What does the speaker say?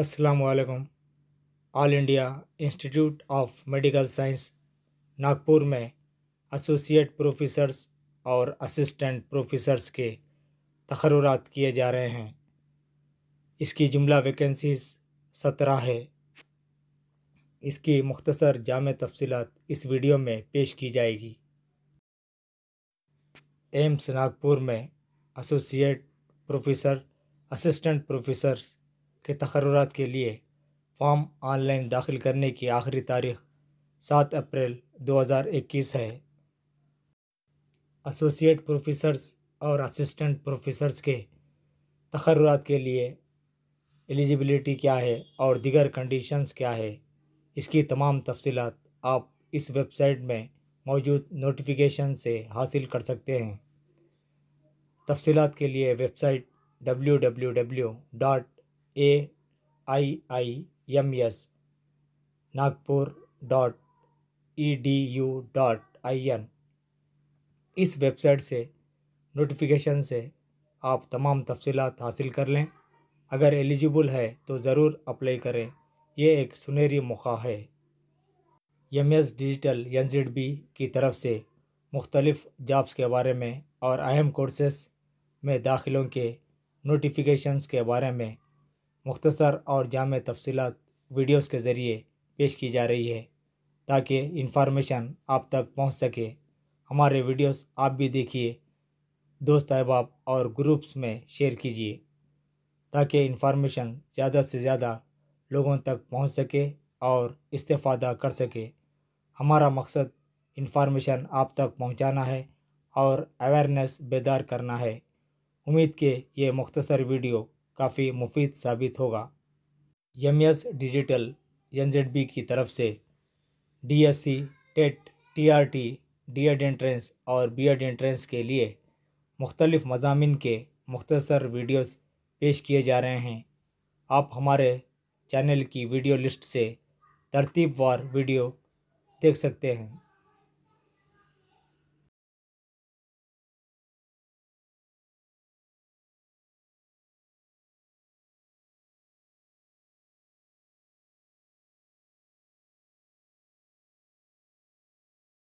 अस्सलाम All India Institute of Medical Science Nagpur में associate professors और असिस्टेंट प्रोफेसर्स के तकररात किए जा रहे हैं इसकी जुमला वैकेंसीज सत्रह है इसकी मुख्तसर जाम तफसलत इस वीडियो में पेश की जाएगी एम्स नागपुर में एसोसिएट प्रोफेसर असिस्टेंट प्रोफेसर्स के तकर्रात के लिए फॉर्म ऑनलाइन दाखिल करने की आखिरी तारीख सात अप्रैल 2021 है एसोसिएट प्रोफेसर्स और असिस्टेंट प्रोफेसर्स के तकर्रात के लिए एलिजिबिलिटी क्या है और दिगर कंडीशंस क्या है इसकी तमाम तफसीत आप इस वेबसाइट में मौजूद नोटिफिकेशन से हासिल कर सकते हैं तफसीत के लिए website W W W dot A I I M S Nagpur dot E D U dot I N इस वेबसाइट से नोटिफिकेशन से आप तमाम तफसीलात हासिल कर लें अगर एलिजिबल है तो ज़रूर अप्लाई करें यह एक सुनहरी मौका है M S digital N Z B की तरफ से मुख्तलफ़ जॉब्स के बारे में और अहम कोर्सेस में दाखिलों के नोटिफिकेशंस के बारे में मुख्तसर और जाम तफसीत वीडियोज़ के ज़रिए पेश की जा रही है ताकि इन्फॉर्मेशन आप तक पहुँच सके हमारे वीडियोस आप भी देखिए दोस्त अहबाब और ग्रुप्स में शेयर कीजिए ताकि इन्फॉर्मेशन ज़्यादा से ज़्यादा लोगों तक पहुँच सके और इस्तेफादा कर सके हमारा मकसद इन्फॉर्मेशन आप तक पहुँचाना है और अवेयरनेस बेदार करना है उम्मीद के ये मुख्तसर वीडियो काफ़ी मुफीद साबित होगा M S digital N B की तरफ से D S C TET T R T D Ed entrance और बी एड एंट्रेंस के लिए मुख्तलिफ़ मजामिन के मुख्तसर वीडियोस पेश किए जा रहे हैं आप हमारे चैनल की वीडियो लिस्ट से तरतीबवार वीडियो देख सकते हैं